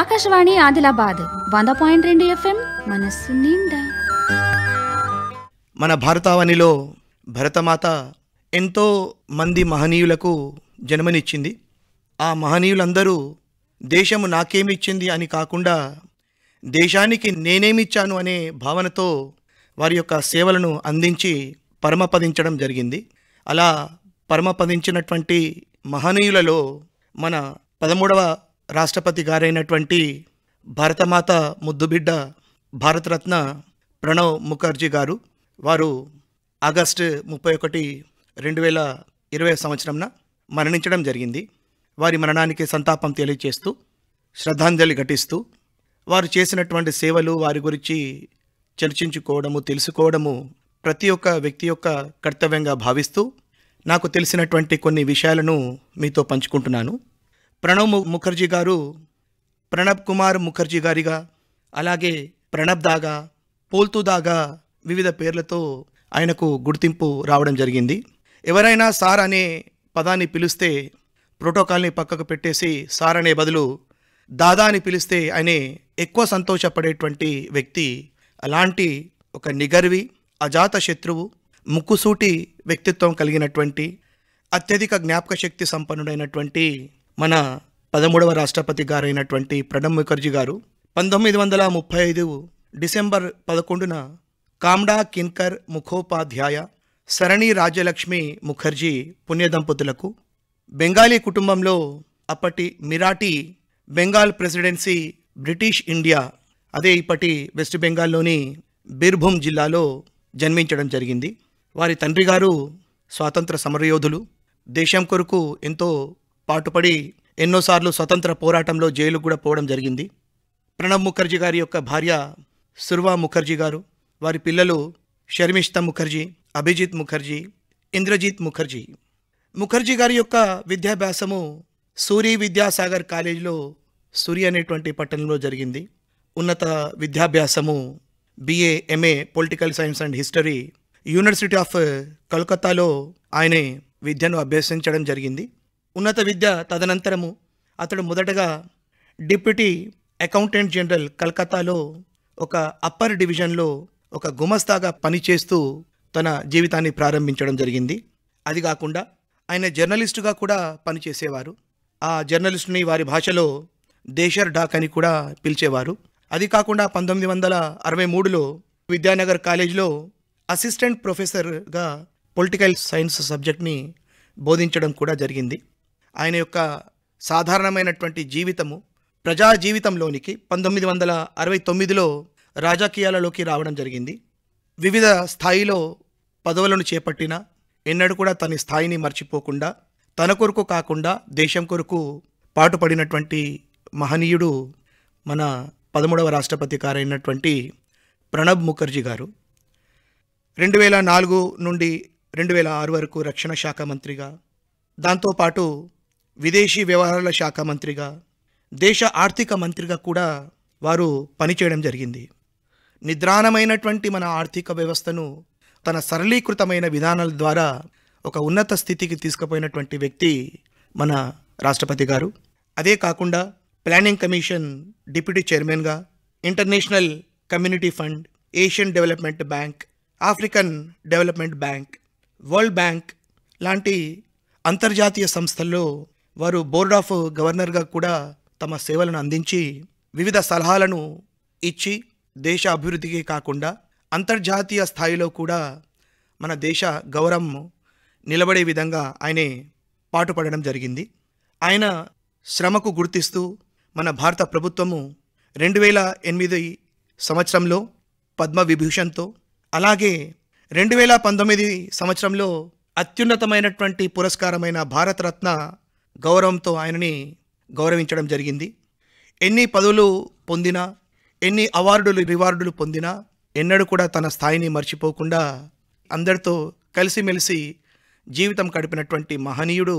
ఆకాశవాణి ఆదిలాబాద్ వంద పాయింట్ రెండు ఎఫ్ఎం మనస్సు నిండా మన భారతావనిలో భరతమాత ఎంతో మంది మహనీయులకు జన్మనిచ్చింది ఆ మహనీయులందరూ దేశము నాకేమిచ్చింది అని కాకుండా దేశానికి నేనేమిచ్చాను అనే భావనతో వారి యొక్క సేవలను అందించి పరమపదించడం జరిగింది అలా పరమపదించినటువంటి మహనీయులలో మన పదమూడవ రాష్ట్రపతి గారైనటువంటి భారతమాత ముద్దుబిడ్డ భారతరత్న ప్రణవ్ ముఖర్జీ గారు వారు ఆగస్టు ముప్పై ఒకటి రెండు వేల ఇరవై సంవత్సరంన మరణించడం జరిగింది వారి మరణానికి సంతాపం తెలియచేస్తూ శ్రద్ధాంజలి ఘటిస్తూ వారు చేసినటువంటి సేవలు వారి గురించి చర్చించుకోవడము తెలుసుకోవడము ప్రతి ఒక్క వ్యక్తి యొక్క కర్తవ్యంగా భావిస్తూ నాకు తెలిసినటువంటి కొన్ని విషయాలను మీతో పంచుకుంటున్నాను ప్రణవ్ ముఖర్జీ గారు ప్రణబ్ కుమార్ ముఖర్జీ గారిగా అలాగే ప్రణబ్ దాగా పోల్తుదాగా వివిధ పేర్లతో ఆయనకు గుర్తింపు రావడం జరిగింది ఎవరైనా సార్ అనే పదాన్ని పిలిస్తే ప్రోటోకాల్ని పక్కకు పెట్టేసి సార్ అనే బదులు దాదా అని పిలిస్తే ఆయనే ఎక్కువ సంతోషపడేటువంటి వ్యక్తి అలాంటి ఒక నిగర్వి అజాత శత్రువు ముక్కుసూటి వ్యక్తిత్వం కలిగినటువంటి అత్యధిక జ్ఞాపక శక్తి సంపన్నుడైనటువంటి మన పదమూడవ రాష్ట్రపతి గారైనటువంటి ప్రణబ్ ముఖర్జీ గారు పంతొమ్మిది వందల ముప్పై ఐదు డిసెంబర్ పదకొండున కామ్డా కిన్కర్ ముఖోపాధ్యాయ సరణి రాజ్యలక్ష్మి ముఖర్జీ పుణ్యదంపతులకు బెంగాలీ కుటుంబంలో అప్పటి Mirati Bengal presidency British India అదే ఇప్పటి వెస్ట్ బెంగాల్లోని బీర్భూమ్ జిల్లాలో జన్మించడం జరిగింది వారి తండ్రి గారు స్వాతంత్ర సమరయోధులు దేశం కొరకు ఎంతో పాటుపడి ఎన్నోసార్లు స్వతంత్ర పోరాటంలో జైలుకు కూడా పోవడం జరిగింది ప్రణబ్ ముఖర్జీ గారి యొక్క భార్య సుర్వా ముఖర్జీ గారు వారి పిల్లలు షర్మిష్త ముఖర్జీ అభిజిత్ ముఖర్జీ ఇంద్రజిత్ ముఖర్జీ ముఖర్జీ గారి యొక్క విద్యాభ్యాసము సూరి విద్యాసాగర్ కాలేజీలో సూరి అనేటువంటి పట్టణంలో జరిగింది ఉన్నత విద్యాభ్యాసము BA MA political science and history university of కలకత్తాలో ఆయనే విద్యను అభ్యసించడం జరిగింది ఉన్నత విద్య తదనంతరము అతడు మొదటగా డిప్యూటీ అకౌంటెంట్ జనరల్ కలకత్తాలో ఒక అప్పర్ డివిజన్లో ఒక గుమస్తాగా పనిచేస్తూ తన జీవితాన్ని ప్రారంభించడం జరిగింది అది కాకుండా ఆయన జర్నలిస్టుగా కూడా పనిచేసేవారు ఆ జర్నలిస్టుని వారి భాషలో దేశర్ డాక్ అని కూడా పిలిచేవారు అది కాకుండా పంతొమ్మిది వందల అరవై మూడులో విద్యానగర్ కాలేజీలో అసిస్టెంట్ ప్రొఫెసర్గా పొలిటికల్ సైన్స్ సబ్జెక్ట్ని బోధించడం కూడా జరిగింది ఆయన యొక్క సాధారణమైనటువంటి జీవితము ప్రజా జీవితంలోనికి పంతొమ్మిది వందల అరవై తొమ్మిదిలో రాజకీయాలలోకి రావడం జరిగింది వివిధ స్థాయిలో పదవులను చేపట్టిన ఎన్నడూ కూడా తన స్థాయిని మర్చిపోకుండా తన కొరకు కాకుండా దేశం కొరకు పాటుపడినటువంటి మహనీయుడు మన పదమూడవ రాష్ట్రపతి గారైనటువంటి ప్రణబ్ ముఖర్జీ గారు రెండు వేల నాలుగు నుండి రెండు వేల ఆరు వరకు రక్షణ శాఖ మంత్రిగా దాంతోపాటు విదేశీ వ్యవహారాల శాఖ మంత్రిగా దేశ ఆర్థిక మంత్రిగా కూడా వారు పనిచేయడం జరిగింది నిద్రాణమైనటువంటి మన ఆర్థిక వ్యవస్థను తన సరళీకృతమైన విధానాల ద్వారా ఒక ఉన్నత స్థితికి తీసుకుపోయినటువంటి వ్యక్తి మన రాష్ట్రపతి గారు అదే కాకుండా ప్లానింగ్ కమిషన్ డిప్యూటీ చైర్మన్గా international community fund Asian development bank African development bank world bank లాంటి అంతర్జాతీయ సంస్థల్లో వారు బోర్డ్ ఆఫ్ గవర్నర్గా కూడా తమ సేవలను అందించి వివిధ సలహాలను ఇచ్చి దేశ అభివృద్ధికి కాకుండా అంతర్జాతీయ స్థాయిలో కూడా మన దేశ గౌరవం నిలబడే విధంగా ఆయనే పాటుపడడం జరిగింది ఆయన శ్రమకు గుర్తిస్తూ మన భారత ప్రభుత్వము రెండు వేల ఎనిమిది సంవత్సరంలో పద్మవిభూషణ్తో అలాగే రెండు వేల పంతొమ్మిది సంవత్సరంలో అత్యున్నతమైనటువంటి పురస్కారమైన భారతరత్న గౌరవంతో ఆయనని గౌరవించడం జరిగింది ఎన్ని పదవులు పొందినా ఎన్ని అవార్డులు రివార్డులు పొందినా ఎన్నడూ కూడా తన స్థాయిని మర్చిపోకుండా అందరితో కలిసిమెలిసి జీవితం గడిపినటువంటి మహనీయుడు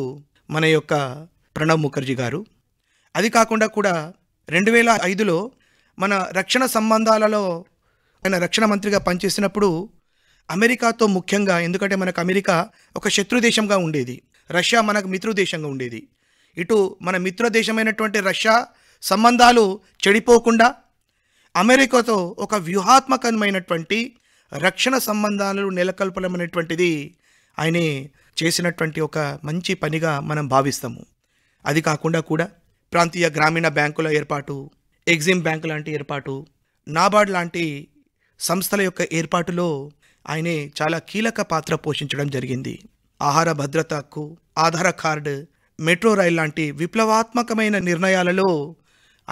మన యొక్క ప్రణబ్ ముఖర్జీ గారు అది కాకుండా కూడా రెండు వేల ఐదులో మన రక్షణ సంబంధాలలో ఆయన రక్షణ మంత్రిగా పనిచేసినప్పుడు అమెరికాతో ముఖ్యంగా ఎందుకంటే మనకు అమెరికా ఒక శత్రు దేశంగా ఉండేది రష్యా మనకు మిత్రదేశంగా ఉండేది ఇటు మన మిత్రదేశమైనటువంటి రష్యా సంబంధాలు చెడిపోకుండా అమెరికాతో ఒక వ్యూహాత్మకమైనటువంటి రక్షణ సంబంధాలు నెలకొల్పడమైనటువంటిది ఆయనే చేసినటువంటి ఒక మంచి పనిగా మనం భావిస్తాము అది కాకుండా కూడా ప్రాంతీయ గ్రామీణ బ్యాంకుల ఏర్పాటు ఎగ్జిమ్ బ్యాంకు లాంటి ఏర్పాటు నాబార్డ్ లాంటి సంస్థల యొక్క ఏర్పాటులో ఆయనే చాలా కీలక పాత్ర పోషించడం జరిగింది ఆహార భద్రత హక్కు ఆధార కార్డు మెట్రో రైల్ లాంటి విప్లవాత్మకమైన నిర్ణయాలలో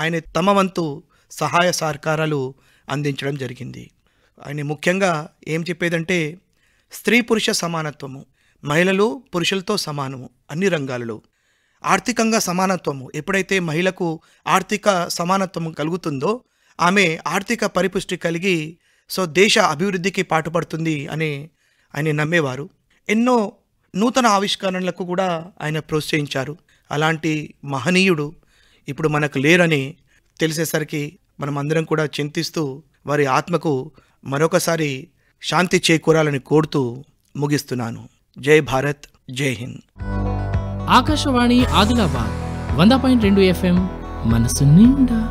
ఆయన తమ వంతు సహాయ సహకారాలు అందించడం జరిగింది ఆయన ముఖ్యంగా ఏం చెప్పేదంటే స్త్రీ పురుష సమానత్వము మహిళలు పురుషులతో సమానము అన్ని రంగాలలో ఆర్థికంగా సమానత్వము ఎప్పుడైతే మహిళకు ఆర్థిక సమానత్వం కలుగుతుందో ఆమె ఆర్థిక పరిపుష్టి కలిగి సో దేశ అభివృద్ధికి పాటుపడుతుంది అని ఆయన నమ్మేవారు ఎన్నో నూతన ఆవిష్కరణలకు కూడా ఆయన ప్రోత్సహించారు అలాంటి మహనీయుడు ఇప్పుడు మనకు లేరని తెలిసేసరికి మనం అందరం కూడా చింతిస్తూ వారి ఆత్మకు మరొకసారి శాంతి చేకూరాలని కోరుతూ ముగిస్తున్నాను జై భారత్ జై హింద్ ఆకాశవాణి ఆదిలాబాద్ వంద పాయింట్ రెండు ఎఫ్ఎం మనసు నిండా